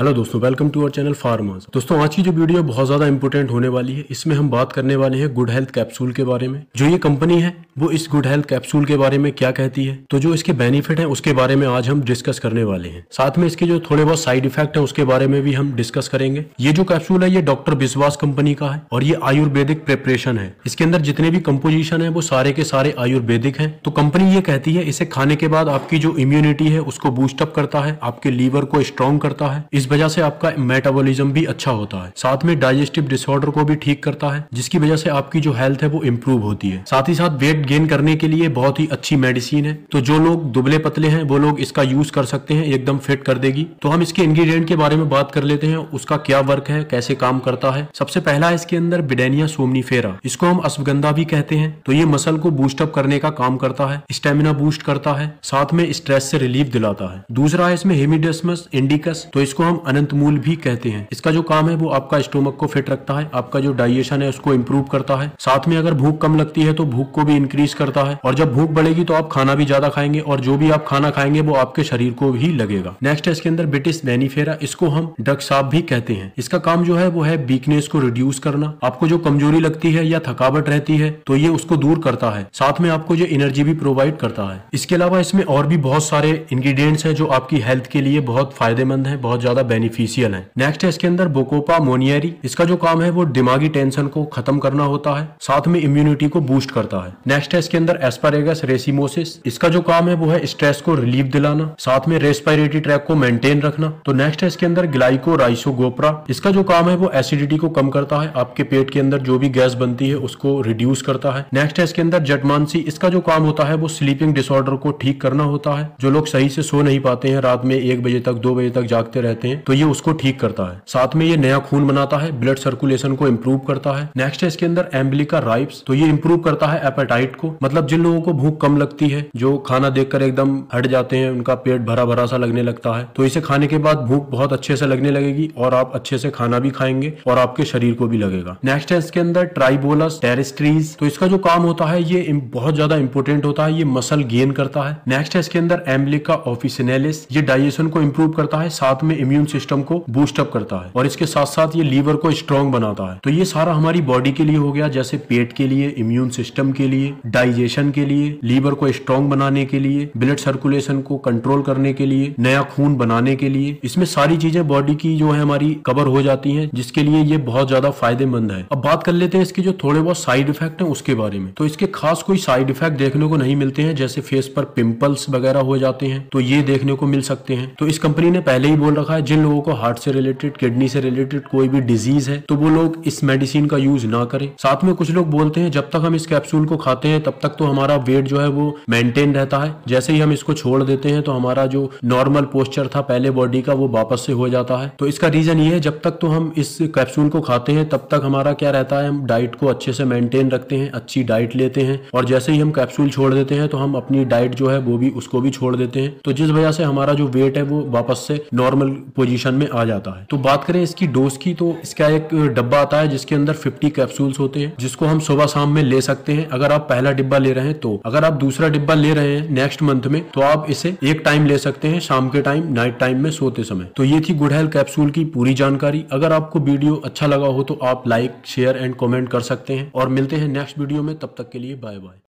hello दोस्तों welcome to our channel farmers दोस्तों आज की जो वीडियो बहुत ज्यादा इंपॉर्टेंट होने वाली है इसमें हम बात करने वाले हैं गुड हेल्थ कैप्सूल के बारे में जो ये कंपनी है वो इस गुड हेल्थ कैप्सूल के बारे में क्या कहती है तो जो इसके बेनिफिट हैं उसके बारे में आज हम डिस्कस करने वाले हैं साथ में इसके जो थोड़े बहुत साइड इफेक्ट है उसके बारे में भी हम डिस्कस करेंगे ये जो कैप्सूल है ये डॉक्टर बिस्वास कंपनी का है और ये आयुर्वेदिक प्रिपरेशन है इसके अंदर जितने भी कम्पोजिशन है वो सारे के सारे आयुर्वेदिक है तो कंपनी ये कहती है इसे खाने के बाद आपकी जो इम्यूनिटी है उसको बूस्टअप करता है आपके लीवर को स्ट्रॉन्ग करता है इस वजह से आपका मेटाबॉलिज्म भी अच्छा होता है साथ में डाइजेस्टिव डिसऑर्डर को भी ठीक करता है जिसकी वजह से आपकी जो हेल्थ है वो इम्प्रूव होती है साथ ही साथ वेट गेन करने के लिए बहुत ही अच्छी मेडिसिन है तो जो लोग दुबले पतले हैं वो लोग इसका यूज कर सकते हैं एकदम फिट कर देगी तो हम इसके इंग्रीडियंट के बारे में बात कर लेते हैं उसका क्या वर्क है कैसे काम करता है सबसे पहला है इसके अंदर बिडेनिया सोमनी इसको हम अश्वगंधा भी कहते हैं तो ये मसल को बूस्टअप करने का काम करता है स्टेमिना बूस्ट करता है साथ में स्ट्रेस से रिलीफ दिलाता है दूसरा है इसमें हेमिडेसमस इंडिकस तो इसको हम मूल भी कहते हैं इसका जो काम है वो आपका स्टोमक को फिट रखता है आपका जो डाइजेशन है उसको इम्प्रूव करता है साथ में अगर भूख कम लगती है तो भूख को भी इंक्रीज करता है और जब भूख बढ़ेगी तो आप खाना भी ज्यादा खाएंगे और जो भी आप खाना खाएंगे वो आपके शरीर को भी लगेगा नेक्स्ट है इसके अंदर ब्रिटिश बेनीफेरा इसको हम ड्रग साप भी कहते हैं इसका काम जो है वो है वीकनेस को रिड्यूस करना आपको जो कमजोरी लगती है या थकावट रहती है तो ये उसको दूर करता है साथ में आपको जो एनर्जी भी प्रोवाइड करता है इसके अलावा इसमें और भी बहुत सारे इंग्रीडियंट्स हैं जो आपकी हेल्थ के लिए बहुत फायदेमंद है बहुत ज्यादा ज्यादा बेनिफिशियल है नेक्स्ट है इसके अंदर बोकोपा मोनियरी इसका जो काम है वो दिमागी टेंशन को खत्म करना होता है साथ में इम्यूनिटी को बूस्ट करता है नेक्स्ट है इसके अंदर एस्पारेगस रेसिमोसिस इसका जो काम है वो है स्ट्रेस को रिलीफ दिलाना साथ में रेस्पायरेटरी ट्रैक को मेंटेन रखना तो नेक्स्ट है इसके अंदर ग्लाइको राइसोगोपरा इसका जो काम है वो एसिडिटी को कम करता है आपके पेट के अंदर जो भी गैस बनती है उसको रिड्यूस करता है नेक्स्ट है इसके अंदर जटमानसी इसका जो काम होता है वो स्लीपिंग डिसऑर्डर को ठीक करना होता है जो लोग सही से सो नहीं पाते हैं रात में एक बजे तक दो बजे तक जागते रहते हैं हैं तो ये उसको ठीक करता है साथ में ये नया खून बनाता है ब्लड सर्कुलेशन को इम्प्रूव करता है नेक्स्ट है इसके अंदर एम्बलिका राइप्स तो ये इम्प्रूव करता है एपेटाइट को मतलब जिन लोगों को भूख कम लगती है जो खाना देख एकदम हट जाते हैं उनका पेट भरा भरा सा लगने लगता है तो इसे खाने के बाद भूख बहुत अच्छे से लगने लगेगी और आप अच्छे से खाना भी खाएंगे और आपके शरीर को भी लगेगा नेक्स्ट है इसके अंदर ट्राइबोलस टेरिस्ट्रीज तो इसका जो काम होता है ये बहुत ज्यादा इंपोर्टेंट होता है ये मसल गेन करता है नेक्स्ट है इसके अंदर एम्बलिका ऑफिसनेलिस ये डाइजेशन को इम्प्रूव करता है साथ में इम्यून इम्यून सिस्टम को बूस्टअप करता है और इसके साथ साथ ये लीवर को स्ट्रॉन्ग बनाता है तो ये सारा हमारी बॉडी के लिए हो गया जैसे पेट के लिए इम्यून सिस्टम के लिए डाइजेशन के लिए लीवर को स्ट्रॉन्ग बनाने के लिए ब्लड सर्कुलेशन को कंट्रोल करने के लिए नया खून बनाने के लिए इसमें सारी चीजें बॉडी की जो है हमारी कवर हो जाती है जिसके लिए ये बहुत ज्यादा फायदेमंद है अब बात कर लेते हैं इसके जो थोड़े बहुत साइड इफेक्ट है उसके बारे में तो इसके खास कोई साइड इफेक्ट देखने को नहीं मिलते हैं जैसे फेस पर पिंपल्स वगैरह हो जाते हैं तो ये देखने को मिल सकते हैं तो इस कंपनी ने पहले ही बोल रखा है जिन लोगों को हार्ट से रिलेटेड किडनी से रिलेटेड कोई भी डिजीज है तो वो लोग इस मेडिसिन का यूज ना करें साथ में कुछ लोग बोलते हैं जब तक हम इस कैप्सूल को खाते हैं तब तक तो हमारा वेट जो है वो मेंटेन रहता है जैसे ही हम इसको छोड़ देते हैं तो हमारा जो नॉर्मल पोस्चर था पहले बॉडी का वो वापस से हो जाता है तो इसका रीजन ये है जब तक तो हम इस कैप्सूल को खाते हैं तब तक हमारा क्या रहता है हम डाइट को अच्छे से मेंटेन रखते हैं अच्छी डाइट लेते हैं और जैसे ही हम कैप्सूल छोड़ देते हैं तो हम अपनी डाइट जो है वो भी उसको भी छोड़ देते हैं तो जिस वजह से हमारा जो वेट है वो वापस से नॉर्मल पोजीशन में आ जाता है तो बात करें इसकी डोज की तो इसका एक डब्बा आता है जिसके अंदर फिफ्टी कैप्सूल्स होते हैं जिसको हम सुबह शाम में ले सकते हैं अगर आप पहला डिब्बा ले रहे हैं तो अगर आप दूसरा डिब्बा ले रहे हैं नेक्स्ट मंथ में तो आप इसे एक टाइम ले सकते हैं शाम के टाइम नाइट टाइम में सोते समय तो ये थी गुड हेल्थ कैप्सूल की पूरी जानकारी अगर आपको वीडियो अच्छा लगा हो तो आप लाइक शेयर एंड कॉमेंट कर सकते हैं और मिलते हैं नेक्स्ट वीडियो में तब तक के लिए बाय बाय